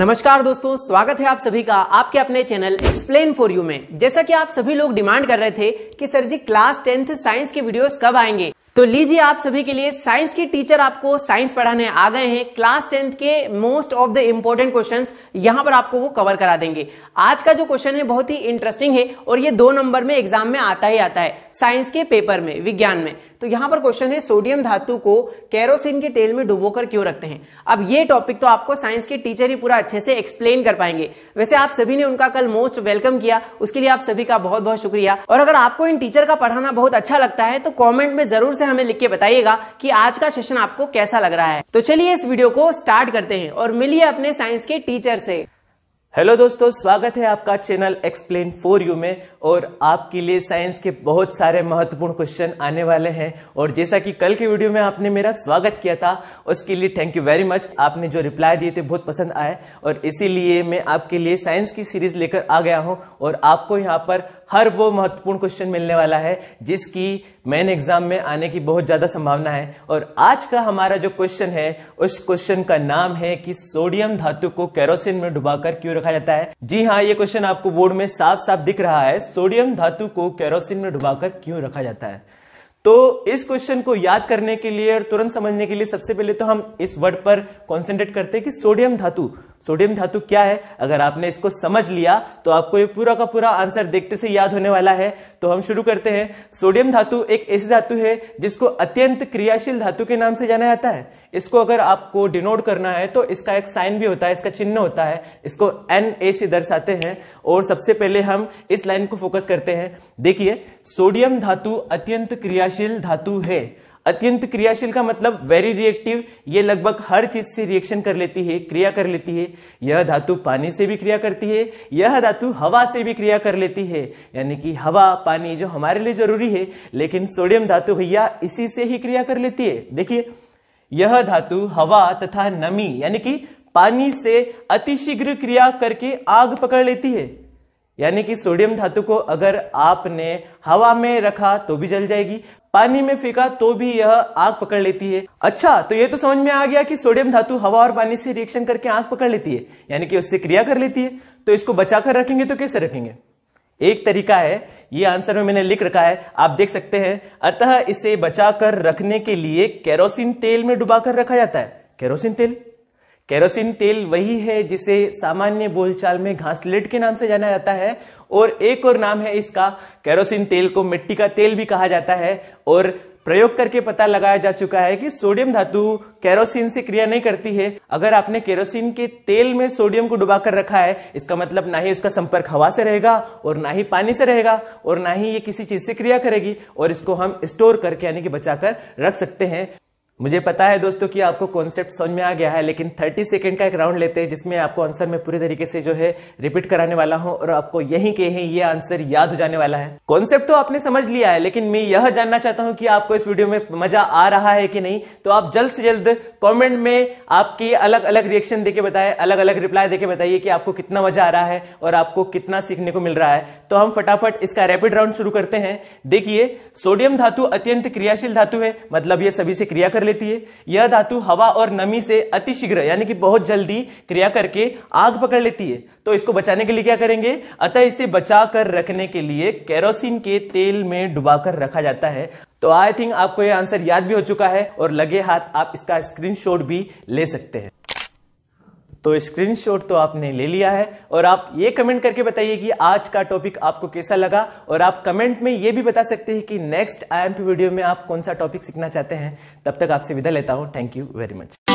नमस्कार दोस्तों स्वागत है आप सभी का आपके अपने चैनल एक्सप्लेन फॉर यू में जैसा कि आप सभी लोग डिमांड कर रहे थे कि sir ji class tenth science के वीडियोस कब आएंगे तो लीजिए आप सभी के लिए साइंस के टीचर आपको साइंस पढ़ाने आ गए हैं क्लास टेंथ के most of the important question यहां पर आपको वो कवर करा देंगे आज का जो क्वेश्चन है बहुत ही इंटरेस्टिंग है और ये दो नंबर में एग्जाम में आता ही आता है साइंस के पेपर में विज्ञान में तो यहां पर क्वेश्चन है सोडियम धातु को केरोसिन के तेल में डुबोकर क्यों रखते हैं अब ये टॉपिक तो आपको साइंस के टीचर ही पूरा अच्छे से एक्सप्लेन कर पाएंगे वैसे आप सभी ने उनका कल मोस्ट वेलकम किया उसके लिए आप सभी का बहुत बहुत शुक्रिया और अगर आपको इन टीचर का पढ़ाना बहुत अच्छा लगता है तो कॉमेंट में जरूर से हमें लिख के बताइएगा की आज का सेशन आपको कैसा लग रहा है तो चलिए इस वीडियो को स्टार्ट करते हैं और मिलिए अपने साइंस के टीचर से हेलो दोस्तों स्वागत है आपका चैनल एक्सप्लेन फॉर यू में और आपके लिए साइंस के बहुत सारे महत्वपूर्ण क्वेश्चन आने वाले हैं और जैसा कि कल के वीडियो में आपने मेरा स्वागत किया था उसके लिए थैंक यू वेरी मच आपने जो रिप्लाई दिए थे बहुत पसंद आए और इसीलिए मैं आपके लिए साइंस की सीरीज लेकर आ गया हूँ और आपको यहाँ पर हर वो महत्वपूर्ण क्वेश्चन मिलने वाला है जिसकी मेन एग्जाम में आने की बहुत ज़्यादा संभावना है और आज का हमारा जो क्वेश्चन है उस क्वेश्चन का नाम है कि सोडियम धातु को कैरोसिन में डुबाकर क्यों रखा जाता है जी हाँ ये क्वेश्चन आपको बोर्ड में साफ साफ दिख रहा है सोडियम धातु को केरोसिन में डुबाकर क्यों रखा जाता है तो इस क्वेश्चन को याद करने के लिए और तुरंत समझने के लिए सबसे पहले तो हम इस वर्ड पर कॉन्सेंट्रेट करते हैं कि सोडियम धातु सोडियम धातु क्या है अगर आपने इसको समझ लिया तो आपको ये पूरा का पूरा आंसर देखते से याद होने वाला है तो हम शुरू करते हैं सोडियम धातु एक ऐसी धातु है जिसको अत्यंत क्रियाशील धातु के नाम से जाना जाता है इसको अगर आपको डिनोट करना है तो इसका एक साइन भी होता है इसका चिन्ह होता है इसको एन ए से दर्शाते हैं और सबसे पहले हम इस लाइन को फोकस करते हैं देखिए सोडियम धातु अत्यंत क्रियाशील धातु है अत्यंत क्रियाशील का मतलब वेरी रिएक्टिव ये लगभग हर चीज से रिएक्शन कर लेती है क्रिया कर लेती है यह धातु पानी से भी क्रिया करती है यह धातु हवा से भी क्रिया कर लेती है यानी कि हवा पानी जो हमारे लिए जरूरी है लेकिन सोडियम धातु भैया इसी से ही क्रिया कर लेती है देखिए यह धातु हवा तथा नमी यानी कि पानी से अतिशीघ्र क्रिया करके आग पकड़ लेती है यानी कि सोडियम धातु को अगर आपने हवा में रखा तो भी जल जाएगी पानी में फेंका तो भी यह आग पकड़ लेती है अच्छा तो यह तो समझ में आ गया कि सोडियम धातु हवा और पानी से रिएक्शन करके आग पकड़ लेती है यानी कि उससे क्रिया कर लेती है तो इसको बचाकर रखेंगे तो कैसे रखेंगे एक तरीका है ये आंसर में मैंने लिख रखा है आप देख सकते हैं अतः इसे बचाकर रखने के लिए केरोसिन तेल में डुबाकर रखा जाता है केरोसिन तेल केरोसिन तेल वही है जिसे सामान्य बोलचाल में घासलेट के नाम से जाना जाता है और एक और नाम है इसका केरोसिन तेल को मिट्टी का तेल भी कहा जाता है और प्रयोग करके पता लगाया जा चुका है कि सोडियम धातु केरोसिन से क्रिया नहीं करती है अगर आपने केरोसिन के तेल में सोडियम को डुबा कर रखा है इसका मतलब ना ही उसका संपर्क हवा से रहेगा और ना ही पानी से रहेगा और ना ही ये किसी चीज से क्रिया करेगी और इसको हम स्टोर करके यानी कि बचाकर रख सकते हैं मुझे पता है दोस्तों कि आपको कॉन्सेप्ट समझ में आ गया है लेकिन 30 सेकंड का एक राउंड लेते हैं जिसमें आपको आंसर में पूरे तरीके से जो है रिपीट कराने वाला हूं और आपको यही के ही ये आंसर याद हो जाने वाला है कॉन्सेप्ट तो आपने समझ लिया है लेकिन मैं यह जानना चाहता हूं कि आपको इस वीडियो में मजा आ रहा है कि नहीं तो आप जल्द से जल्द कॉमेंट में आपके अलग अलग रिएक्शन देके बताए अलग अलग रिप्लाई देके बताइए कि आपको कितना मजा आ रहा है और आपको कितना सीखने को मिल रहा है तो हम फटाफट इसका रेपिड राउंड शुरू करते हैं देखिए सोडियम धातु अत्यंत क्रियाशील धातु है मतलब ये सभी से क्रिया कर लेती है यह धातु हवा और नमी से अतिशीघ्र यानी कि बहुत जल्दी क्रिया करके आग पकड़ लेती है तो इसको बचाने के लिए क्या करेंगे अतः इसे बचा कर रखने के लिए केरोसिन के तेल में डुबाकर रखा जाता है तो आई थिंक आपको यह आंसर याद भी हो चुका है और लगे हाथ आप इसका स्क्रीनशॉट भी ले सकते हैं तो स्क्रीनशॉट तो आपने ले लिया है और आप ये कमेंट करके बताइए कि आज का टॉपिक आपको कैसा लगा और आप कमेंट में ये भी बता सकते हैं कि नेक्स्ट आई वीडियो में आप कौन सा टॉपिक सीखना चाहते हैं तब तक आपसे विदा लेता हूँ थैंक यू वेरी मच